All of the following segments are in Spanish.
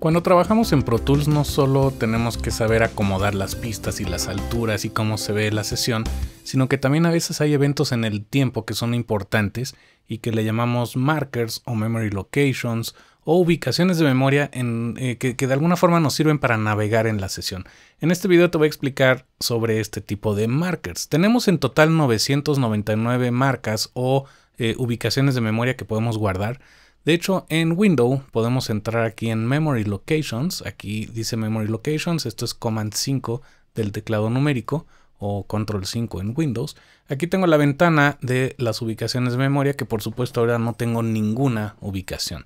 Cuando trabajamos en Pro Tools no solo tenemos que saber acomodar las pistas y las alturas y cómo se ve la sesión, sino que también a veces hay eventos en el tiempo que son importantes y que le llamamos markers o memory locations o ubicaciones de memoria eh, que, de alguna forma nos sirven para navegar en la sesión. En este video te voy a explicar sobre este tipo de markers. Tenemos en total 999 marcas o eh, ubicaciones de memoria que podemos guardar de hecho, en Windows podemos entrar aquí en Memory Locations. Aquí dice Memory Locations. Esto es Command 5 del teclado numérico o Control 5 en Windows. Aquí tengo la ventana de las ubicaciones de memoria que por supuesto ahora no tengo ninguna ubicación.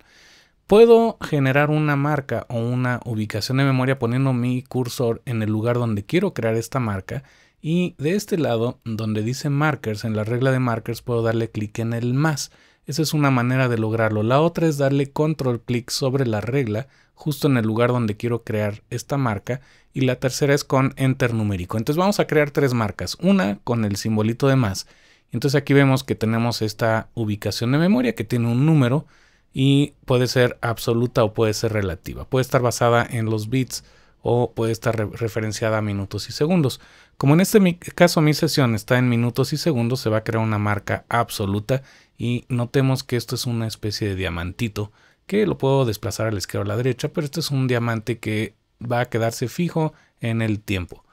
Puedo generar una marca o una ubicación de memoria poniendo mi cursor en el lugar donde quiero crear esta marca y de este lado donde dice markers en la regla de markers puedo darle clic en el más. Esa es una manera de lograrlo. La otra es darle control clic sobre la regla justo en el lugar donde quiero crear esta marca. Y la tercera es con enter numérico. Entonces vamos a crear tres marcas. Una con el simbolito de más. Entonces aquí vemos que tenemos esta ubicación de memoria que tiene un número y puede ser absoluta o puede ser relativa. Puede estar basada en los bits o puede estar referenciada a minutos y segundos. Como en este caso mi sesión está en minutos y segundos, se va a crear una marca absoluta y notemos que esto es una especie de diamantito que lo puedo desplazar a la izquierda o a la derecha, pero este es un diamante que va a quedarse fijo en el tiempo.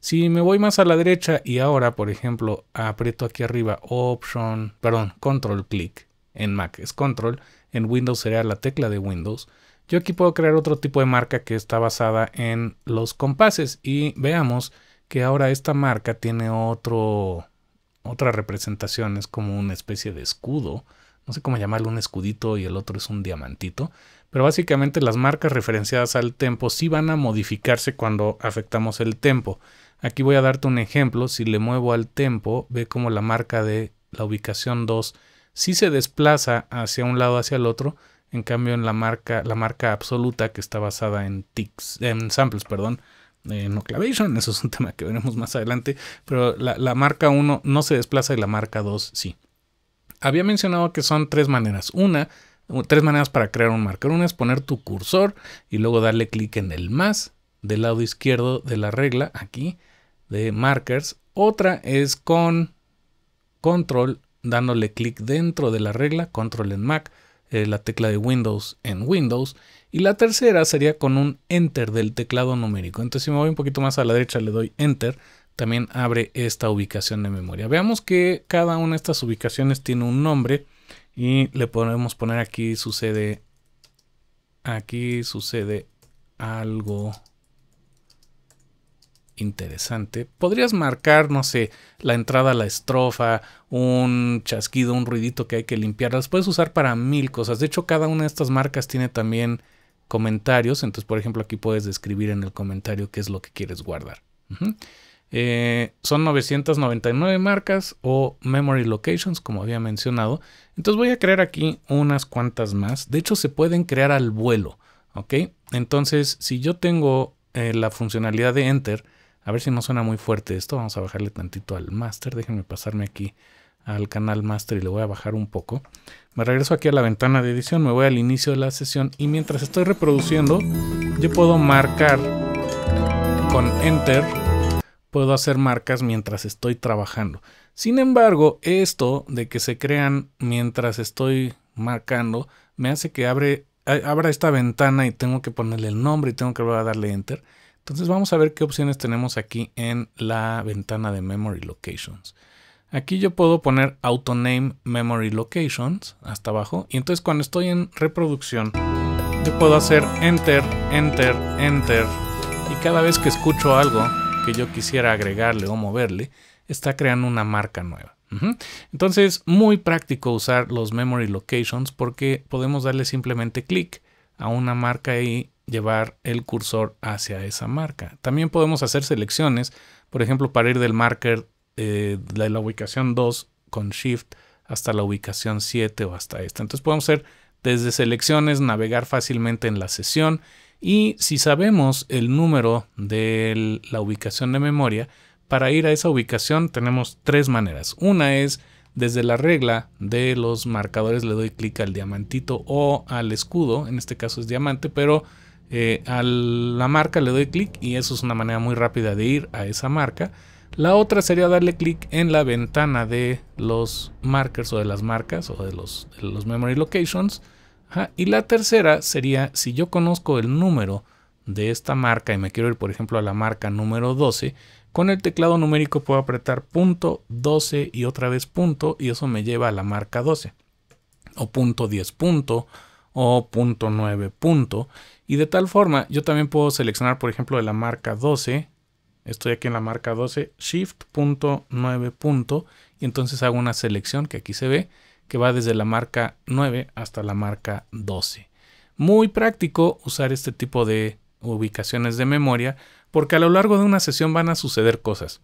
Si me voy más a la derecha y ahora, por ejemplo, aprieto aquí arriba Option, perdón, Control click en Mac es Control, en Windows sería la tecla de Windows yo aquí puedo crear otro tipo de marca que está basada en los compases y veamos que ahora esta marca tiene otro, otra representación, es como una especie de escudo, no sé cómo llamarlo, un escudito y el otro es un diamantito, pero básicamente las marcas referenciadas al tempo sí van a modificarse cuando afectamos el tempo. Aquí voy a darte un ejemplo, si le muevo al tempo, ve como la marca de la ubicación 2 sí se desplaza hacia un lado hacia el otro, en cambio, en la marca, la marca absoluta que está basada en tics, en samples, perdón, en no Oclavation, eso es un tema que veremos más adelante, pero la, marca 1 no se desplaza y la marca 2 sí. Había mencionado que son tres maneras. Una, tres maneras para crear un marker. Una es poner tu cursor y luego darle clic en el más del lado izquierdo de la regla, aquí, de markers. Otra es con control, dándole clic dentro de la regla, control en Mac eh, la tecla de Windows en Windows. Y la tercera sería con un Enter del teclado numérico. Entonces si me voy un poquito más a la derecha le doy Enter, también abre esta ubicación de memoria. Veamos que cada una de estas ubicaciones tiene un nombre y le podemos poner aquí sucede, aquí sucede algo interesante. Podrías marcar, no sé, la entrada la estrofa, un chasquido, un ruidito que hay que limpiar. Las puedes usar para mil cosas. De hecho, cada una de estas marcas tiene también comentarios. Entonces, por ejemplo, aquí puedes describir en el comentario qué es lo que quieres guardar. Eh, son 999 marcas o memory locations, como había mencionado. Entonces voy a crear aquí unas cuantas más. De hecho, se pueden crear al vuelo. ¿Ok? Entonces, si yo tengo eh, la funcionalidad de Enter, a ver si no suena muy fuerte esto. Vamos a bajarle tantito al master. Déjenme pasarme aquí al canal master y le voy a bajar un poco. Me regreso aquí a la ventana de edición, me voy al inicio de la sesión y mientras estoy reproduciendo yo puedo marcar con enter, puedo hacer marcas mientras estoy trabajando. Sin embargo, esto de que se crean mientras estoy marcando me hace que abra esta ventana y tengo que ponerle el nombre y tengo que darle enter. Entonces vamos a ver qué opciones tenemos aquí en la ventana de Memory Locations. Aquí yo puedo poner Auto Name Memory Locations hasta abajo y entonces cuando estoy en reproducción yo puedo hacer Enter, Enter, Enter y cada vez que escucho algo que yo quisiera agregarle o moverle está creando una marca nueva. Entonces, muy práctico usar los memory locations porque podemos darle simplemente clic a una marca y llevar el cursor hacia esa marca. También podemos hacer selecciones, por ejemplo, para ir del marker eh, de la ubicación 2 con Shift hasta la ubicación 7 o hasta esta. Entonces podemos hacer desde selecciones, navegar fácilmente en la sesión y si sabemos el número de la ubicación de memoria, para ir a esa ubicación tenemos tres maneras. Una es desde la regla de los marcadores le doy clic al diamantito o al escudo, en este caso es diamante, pero eh, a la marca le doy clic y eso es una manera muy rápida de ir a esa marca. La otra sería darle clic en la ventana de los markers o de las marcas o de los, los memory locations. Y la tercera sería si yo conozco el número de esta marca y me quiero ir por ejemplo a la marca número 12, con el teclado numérico puedo apretar punto 12 y otra vez punto y eso me lleva a la marca 12 o punto 10 punto o punto .9 punto. Y de tal forma, yo también puedo seleccionar, por ejemplo, de la marca 12. Estoy aquí en la marca 12, 9 punto. Y entonces hago una selección que aquí se ve, que va desde la marca 9 hasta la marca 12. Muy práctico usar este tipo de ubicaciones de memoria, porque a lo largo de una sesión van a suceder cosas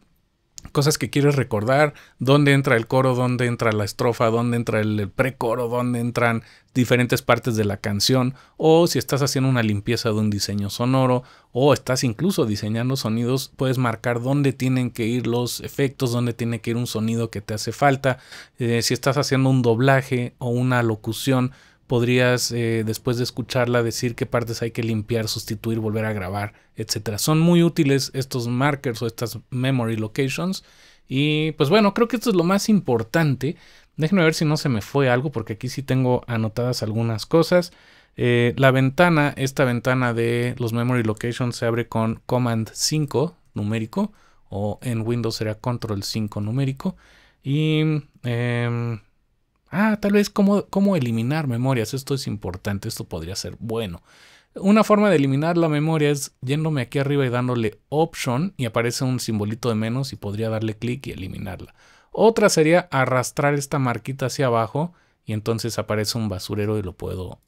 cosas que quieres recordar, dónde entra el coro, dónde entra la estrofa, dónde entra el precoro, dónde entran diferentes partes de la canción, o si estás haciendo una limpieza de un diseño sonoro, o estás incluso diseñando sonidos, puedes marcar dónde tienen que ir los efectos, dónde tiene que ir un sonido que te hace falta, eh, si estás haciendo un doblaje o una locución, podrías eh, después de escucharla decir qué partes hay que limpiar, sustituir, volver a grabar, etc. Son muy útiles estos markers o estas memory locations. Y pues bueno, creo que esto es lo más importante. Déjenme ver si no se me fue algo, porque aquí sí tengo anotadas algunas cosas. Eh, la ventana, esta ventana de los memory locations se abre con Command 5 numérico, o en Windows será Control 5 numérico. Y em, Ah, tal vez cómo, cómo eliminar memorias. Esto es importante, esto podría ser bueno. Una forma de eliminar la memoria es yéndome aquí arriba y dándole option y aparece un simbolito de menos y podría darle clic y eliminarla. Otra sería arrastrar esta marquita hacia abajo y entonces aparece un basurero y lo puedo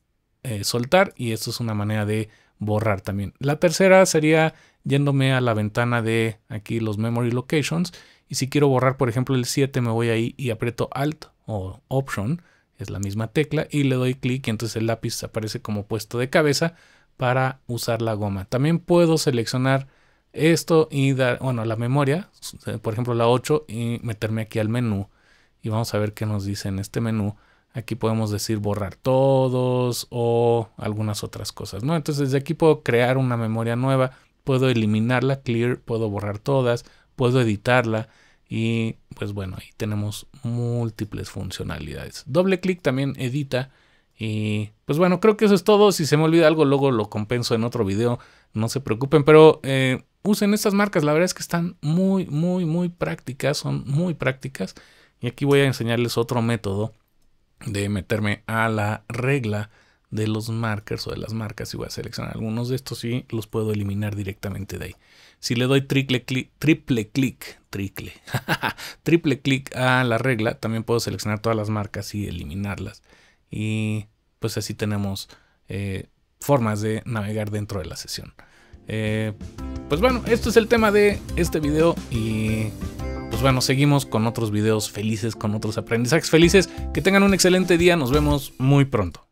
eh, soltar y esto es una manera de borrar también. La tercera sería yéndome a la ventana de aquí los memory locations y si quiero borrar por ejemplo el 7 me voy ahí y aprieto alt o option, es la misma tecla, y le doy clic y entonces el lápiz aparece como puesto de cabeza para usar la goma. También puedo seleccionar esto y dar, bueno, la memoria, eh, por ejemplo la 8, y meterme aquí al menú. Y vamos a ver qué nos dice en este menú. Aquí podemos decir borrar todos o algunas otras cosas, ¿no? Entonces desde aquí puedo crear una memoria nueva, puedo eliminarla, clear, puedo borrar todas, puedo editarla. Y pues bueno, ahí tenemos múltiples funcionalidades. Doble clic también edita. Y pues bueno, creo que eso es todo. Si se me olvida algo, luego lo compenso en otro video. No se preocupen, pero eh, usen estas marcas. La verdad es que están muy, muy, muy prácticas. Son muy prácticas. Y aquí voy a enseñarles otro método de meterme a la regla de los markers o de las marcas y voy a seleccionar algunos de estos y los puedo eliminar directamente de ahí. Si le doy triple clic, triple clic, triple, triple clic a la regla, también puedo seleccionar todas las marcas y eliminarlas. Y pues así tenemos eh, formas de navegar dentro de la sesión. Eh, pues bueno, esto es el tema de este video y pues bueno, seguimos con otros videos felices, con otros aprendizajes felices. Que tengan un excelente día, nos vemos muy pronto.